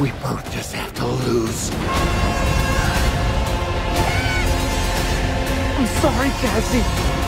We both just have to lose. I'm sorry, Cassie.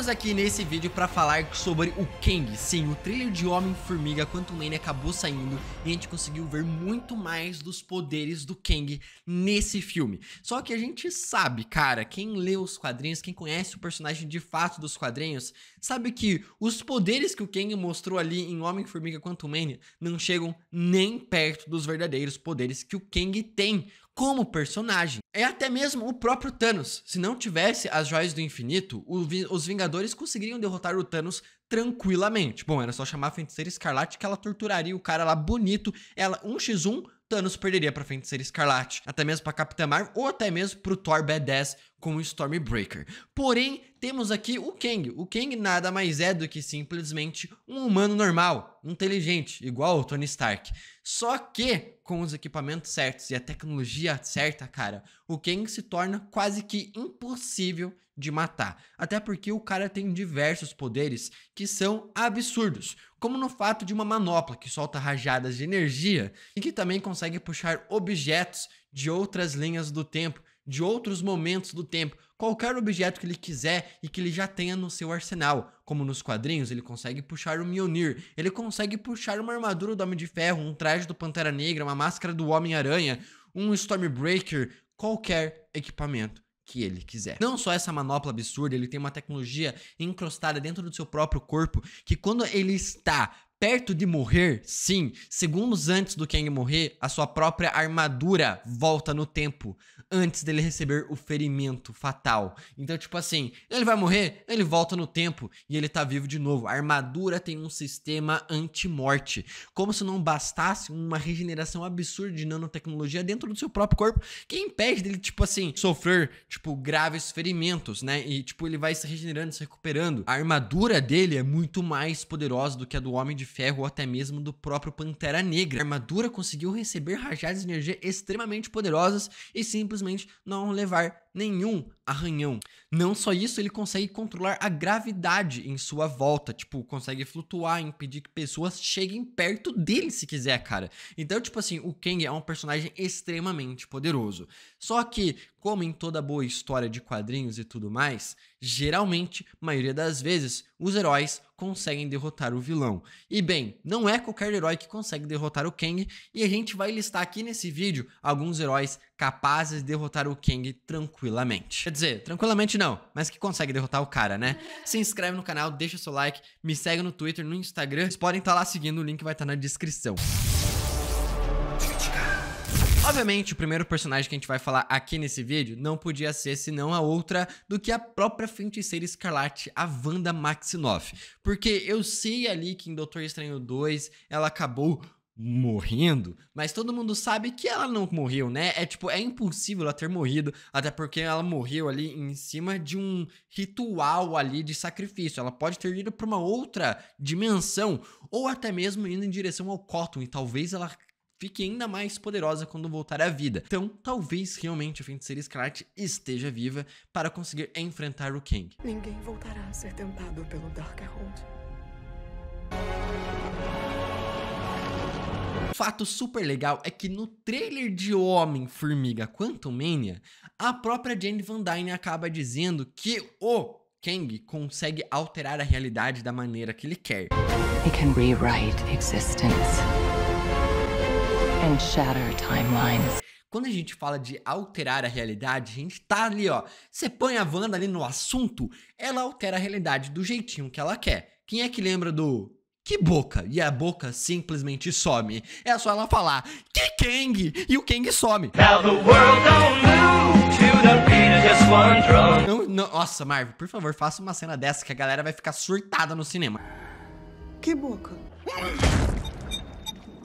Estamos aqui nesse vídeo para falar sobre o Kang. Sim, o trailer de Homem-Formiga Quantum Mania acabou saindo e a gente conseguiu ver muito mais dos poderes do Kang nesse filme. Só que a gente sabe, cara, quem lê os quadrinhos, quem conhece o personagem de fato dos quadrinhos, sabe que os poderes que o Kang mostrou ali em Homem-Formiga Quantum Mania não chegam nem perto dos verdadeiros poderes que o Kang tem como personagem. É até mesmo o próprio Thanos. Se não tivesse as joias do infinito, os Vingadores conseguiriam derrotar o Thanos tranquilamente. Bom, era só chamar a Feiticeira Escarlate que ela torturaria o cara lá bonito. Ela 1x1 Thanos perderia pra Feiticeira Escarlate, até mesmo pra Capitã Marvel ou até mesmo pro Thor B10 com o Stormbreaker. Porém, temos aqui o Kang. O Kang nada mais é do que simplesmente um humano normal, inteligente, igual o Tony Stark. Só que, com os equipamentos certos e a tecnologia certa, cara, o Kang se torna quase que impossível de matar. Até porque o cara tem diversos poderes que são absurdos, como no fato de uma manopla que solta rajadas de energia e que também consegue puxar objetos de outras linhas do tempo de outros momentos do tempo, qualquer objeto que ele quiser e que ele já tenha no seu arsenal. Como nos quadrinhos, ele consegue puxar o Mjolnir, ele consegue puxar uma armadura do Homem de Ferro, um traje do Pantera Negra, uma máscara do Homem-Aranha, um Stormbreaker, qualquer equipamento que ele quiser. Não só essa manopla absurda, ele tem uma tecnologia encrostada dentro do seu próprio corpo que quando ele está perto de morrer, sim, segundos antes do Kang morrer, a sua própria armadura volta no tempo, antes dele receber o ferimento fatal. Então, tipo assim, ele vai morrer, ele volta no tempo e ele tá vivo de novo. A armadura tem um sistema anti-morte. Como se não bastasse uma regeneração absurda de nanotecnologia dentro do seu próprio corpo, que impede dele, tipo assim, sofrer, tipo, graves ferimentos, né? E, tipo, ele vai se regenerando, se recuperando. A armadura dele é muito mais poderosa do que a do Homem de Ferro ou até mesmo do próprio Pantera Negra. A armadura conseguiu receber rajadas de energia extremamente poderosas e simplesmente não levar nenhum arranhão. Não só isso, ele consegue controlar a gravidade em sua volta, tipo, consegue flutuar, impedir que pessoas cheguem perto dele se quiser, cara. Então, tipo assim, o Kang é um personagem extremamente poderoso. Só que, como em toda boa história de quadrinhos e tudo mais, geralmente, maioria das vezes, os heróis conseguem derrotar o vilão. E bem, não é qualquer herói que consegue derrotar o Kang, e a gente vai listar aqui nesse vídeo alguns heróis capazes de derrotar o King tranquilamente. Quer dizer, tranquilamente não, mas que consegue derrotar o cara, né? Se inscreve no canal, deixa seu like, me segue no Twitter, no Instagram. Vocês podem estar tá lá seguindo, o link vai estar tá na descrição. Obviamente, o primeiro personagem que a gente vai falar aqui nesse vídeo não podia ser senão a outra do que a própria feiticeira escarlate, a Wanda Maximoff. Porque eu sei ali que em Doutor Estranho 2 ela acabou morrendo, mas todo mundo sabe que ela não morreu, né? É tipo, é impossível ela ter morrido, até porque ela morreu ali em cima de um ritual ali de sacrifício. Ela pode ter ido para uma outra dimensão ou até mesmo indo em direção ao Cotton e talvez ela fique ainda mais poderosa quando voltar à vida. Então, talvez realmente a feiticeira Escarlate esteja viva para conseguir enfrentar o Kang. Ninguém voltará a ser tentado pelo Darkhold. fato super legal é que no trailer de Homem-Formiga Quantumania, a própria Jane Van Dyne acaba dizendo que o Kang consegue alterar a realidade da maneira que ele quer. He can rewrite existence and shatter timelines. Quando a gente fala de alterar a realidade, a gente tá ali, ó. Você põe a Wanda ali no assunto, ela altera a realidade do jeitinho que ela quer. Quem é que lembra do que boca! E a boca simplesmente some. É só ela falar que Kang! E o Kang some. Não, não, nossa, Marvel, por favor, faça uma cena dessa que a galera vai ficar surtada no cinema. Que boca!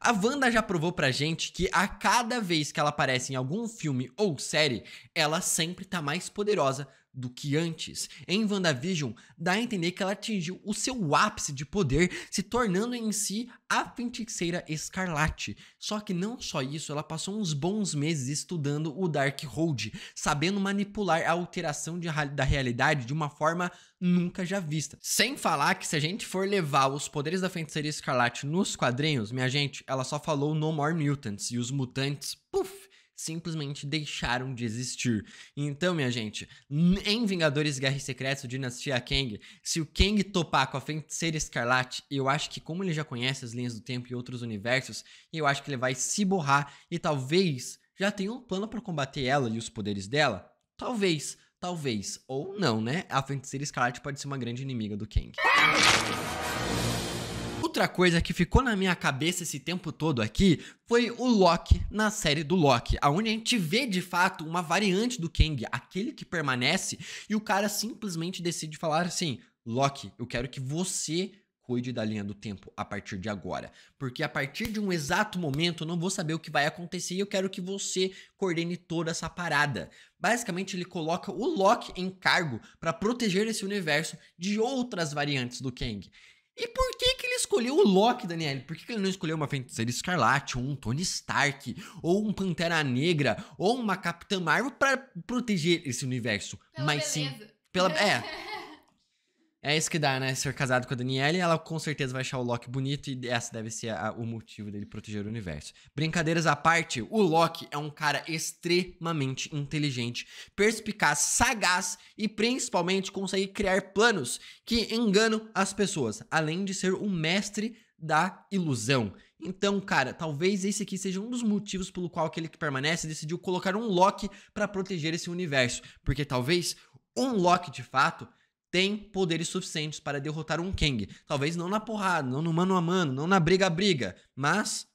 A Wanda já provou pra gente que a cada vez que ela aparece em algum filme ou série, ela sempre tá mais poderosa do que antes. Em WandaVision, dá a entender que ela atingiu o seu ápice de poder, se tornando em si a feiticeira escarlate. Só que não só isso, ela passou uns bons meses estudando o Darkhold, sabendo manipular a alteração de, da realidade de uma forma nunca já vista. Sem falar que se a gente for levar os poderes da feiticeira escarlate nos quadrinhos, minha gente, ela só falou No More Mutants e os mutantes, puff, simplesmente deixaram de existir. Então, minha gente, em Vingadores Guerra Secreta, Dinastia Kang, se o Kang topar com a Feiticeira Escarlate, eu acho que como ele já conhece as linhas do tempo e outros universos, eu acho que ele vai se borrar e talvez já tenha um plano para combater ela e os poderes dela. Talvez, talvez, ou não, né? A Feiticeira Escarlate pode ser uma grande inimiga do Kang outra coisa que ficou na minha cabeça esse tempo todo aqui foi o Loki na série do Loki, aonde a gente vê de fato uma variante do Kang, aquele que permanece, e o cara simplesmente decide falar assim: Loki, eu quero que você cuide da linha do tempo a partir de agora. Porque a partir de um exato momento eu não vou saber o que vai acontecer e eu quero que você coordene toda essa parada. Basicamente, ele coloca o Loki em cargo para proteger esse universo de outras variantes do Kang. E por que que ele escolheu o Loki, Daniel? Por que, que ele não escolheu uma Feiticeira Escarlate, ou um Tony Stark, ou um Pantera Negra, ou uma Capitã Marvel para proteger esse universo? Pela Mas beleza. sim, pela é É isso que dá, né? Ser casado com a Daniele, ela com certeza vai achar o Loki bonito e essa deve ser a, o motivo dele proteger o universo. Brincadeiras à parte, o Loki é um cara extremamente inteligente, perspicaz, sagaz e principalmente consegue criar planos que enganam as pessoas, além de ser o mestre da ilusão. Então, cara, talvez esse aqui seja um dos motivos pelo qual aquele que permanece decidiu colocar um Loki para proteger esse universo, porque talvez um Loki de fato tem poderes suficientes para derrotar um Kang. Talvez não na porrada, não no mano a mano, não na briga a briga, mas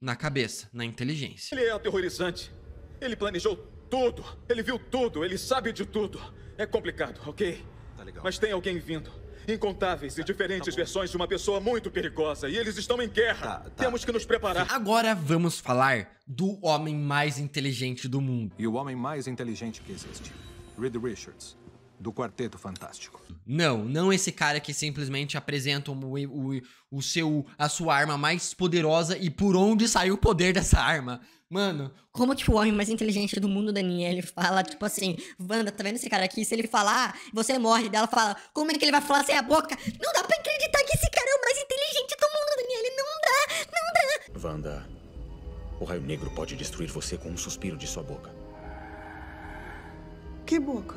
na cabeça, na inteligência. Ele é aterrorizante. Ele planejou tudo. Ele viu tudo. Ele sabe de tudo. É complicado, ok? Tá legal. Mas tem alguém vindo. Incontáveis tá, e diferentes tá versões de uma pessoa muito perigosa. E eles estão em guerra. Tá, tá, Temos que nos preparar. Agora vamos falar do homem mais inteligente do mundo. E o homem mais inteligente que existe. Reed Richards do Quarteto Fantástico. Não, não esse cara que simplesmente apresenta o, o, o seu, a sua arma mais poderosa e por onde saiu o poder dessa arma. Mano, como que o homem mais inteligente do mundo, Daniel, fala, tipo assim, Wanda, tá vendo esse cara aqui? Se ele falar, você morre. ela fala, como é que ele vai falar sem a boca? Não dá pra acreditar que esse cara é o mais inteligente do mundo, Daniel. Não dá, não dá. Wanda, o raio negro pode destruir você com um suspiro de sua boca. Que boca?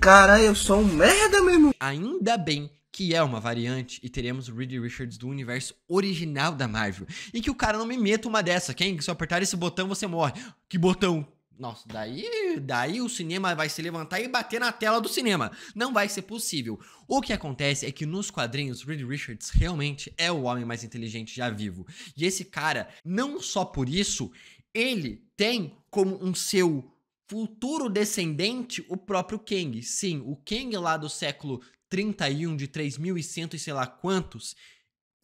Cara, eu sou um merda mesmo. Ainda bem que é uma variante e teremos o Reed Richards do universo original da Marvel. E que o cara não me meta uma dessa, quem? se eu apertar esse botão você morre. Que botão? Nossa, daí, daí o cinema vai se levantar e bater na tela do cinema. Não vai ser possível. O que acontece é que nos quadrinhos, Reed Richards realmente é o homem mais inteligente já vivo. E esse cara, não só por isso, ele tem como um seu futuro descendente o próprio Kang. Sim, o Kang lá do século 31 de 3100 e sei lá quantos,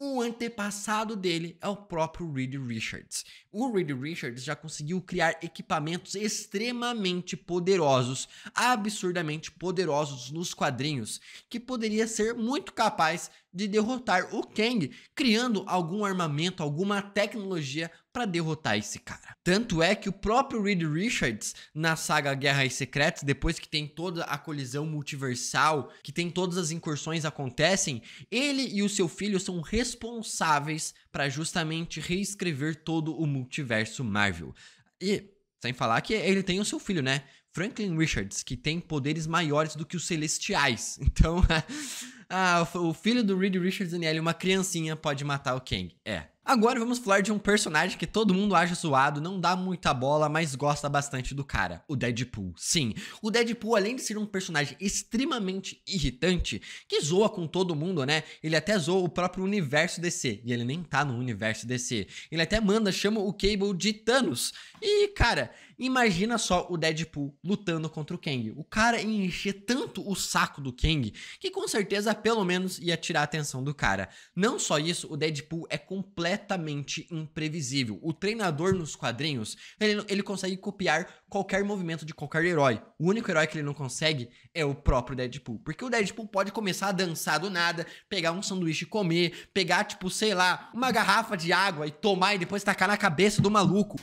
o antepassado dele é o próprio Reed Richards. O Reed Richards já conseguiu criar equipamentos extremamente poderosos, absurdamente poderosos nos quadrinhos, que poderia ser muito capaz de derrotar o Kang, criando algum armamento, alguma tecnologia para derrotar esse cara. Tanto é que o próprio Reed Richards, na saga Guerras Secretas, depois que tem toda a colisão multiversal, que tem todas as incursões acontecem, ele e o seu filho são responsáveis para justamente reescrever todo o multiverso Marvel. E sem falar que ele tem o seu filho, né? Franklin Richards, que tem poderes maiores do que os celestiais. Então, ah, o filho do Reed Richards, Daniel, é uma criancinha pode matar o Kang. É, Agora vamos falar de um personagem que todo mundo acha zoado, não dá muita bola, mas gosta bastante do cara, o Deadpool. Sim, o Deadpool, além de ser um personagem extremamente irritante, que zoa com todo mundo, né? Ele até zoa o próprio universo DC, e ele nem tá no universo DC. Ele até manda, chama o Cable de Thanos. E, cara, Imagina só o Deadpool lutando contra o Kang. O cara ia encher tanto o saco do Kang que com certeza pelo menos ia tirar a atenção do cara. Não só isso, o Deadpool é completamente imprevisível. O treinador nos quadrinhos, ele, ele consegue copiar qualquer movimento de qualquer herói. O único herói que ele não consegue é o próprio Deadpool. Porque o Deadpool pode começar a dançar do nada, pegar um sanduíche e comer, pegar, tipo, sei lá, uma garrafa de água e tomar e depois tacar na cabeça do maluco.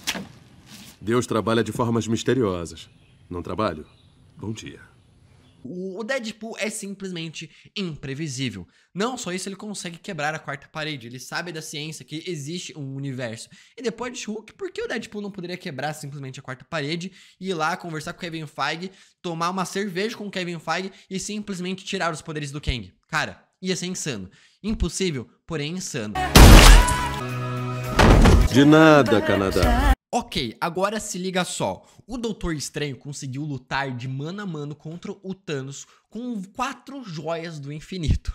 Deus trabalha de formas misteriosas. Não trabalho? Bom dia. O Deadpool é simplesmente imprevisível. Não só isso, ele consegue quebrar a quarta parede. Ele sabe da ciência que existe um universo. E depois de Hulk, por que o Deadpool não poderia quebrar simplesmente a quarta parede, ir lá conversar com Kevin Feige, tomar uma cerveja com Kevin Feige e simplesmente tirar os poderes do Kang? Cara, ia ser insano. Impossível, porém insano. De nada, Canadá. Ok, agora se liga só. O Doutor Estranho conseguiu lutar de mano a mano contra o Thanos com quatro joias do infinito.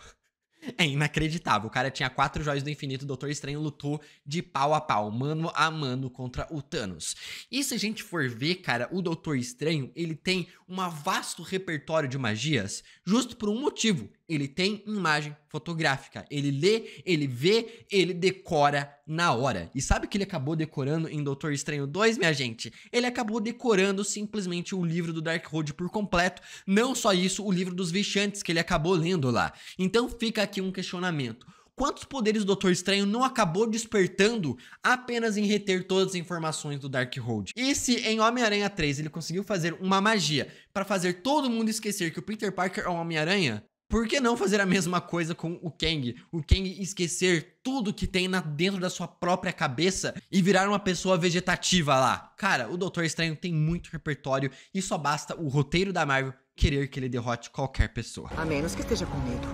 É inacreditável. O cara tinha quatro joias do infinito, o Doutor Estranho lutou de pau a pau, mano a mano contra o Thanos. E se a gente for ver, cara, o Doutor Estranho, ele tem um vasto repertório de magias, justo por um motivo ele tem imagem fotográfica. Ele lê, ele vê, ele decora na hora. E sabe que ele acabou decorando em Doutor Estranho 2, minha gente? Ele acabou decorando simplesmente o livro do Darkhold por completo. Não só isso, o livro dos Vichantes que ele acabou lendo lá. Então fica aqui um questionamento. Quantos poderes o Doutor Estranho não acabou despertando apenas em reter todas as informações do Darkhold? E se em Homem-Aranha 3 ele conseguiu fazer uma magia para fazer todo mundo esquecer que o Peter Parker é um Homem-Aranha, por que não fazer a mesma coisa com o Kang? O Kang esquecer tudo que tem na dentro da sua própria cabeça e virar uma pessoa vegetativa lá. Cara, o Doutor Estranho tem muito repertório e só basta o roteiro da Marvel querer que ele derrote qualquer pessoa. A menos que esteja com medo.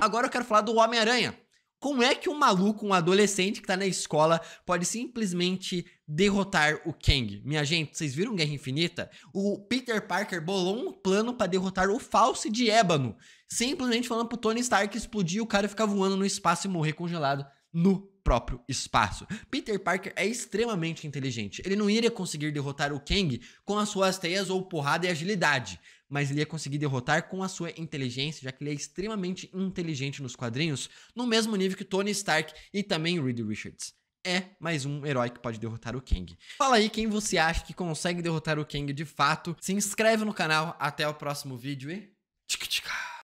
Agora eu quero falar do Homem-Aranha. Como é que um maluco, um adolescente que tá na escola, pode simplesmente derrotar o Kang. Minha gente, vocês viram Guerra Infinita? O Peter Parker bolou um plano para derrotar o falso de Ébano, simplesmente falando pro Tony Stark explodir e o cara ficar voando no espaço e morrer congelado no próprio espaço. Peter Parker é extremamente inteligente. Ele não iria conseguir derrotar o Kang com as suas teias ou porrada e agilidade, mas ele ia conseguir derrotar com a sua inteligência, já que ele é extremamente inteligente nos quadrinhos, no mesmo nível que Tony Stark e também Reed Richards é mais um herói que pode derrotar o Kang. Fala aí quem você acha que consegue derrotar o Kang de fato. Se inscreve no canal. Até o próximo vídeo e. Tchau, tchau.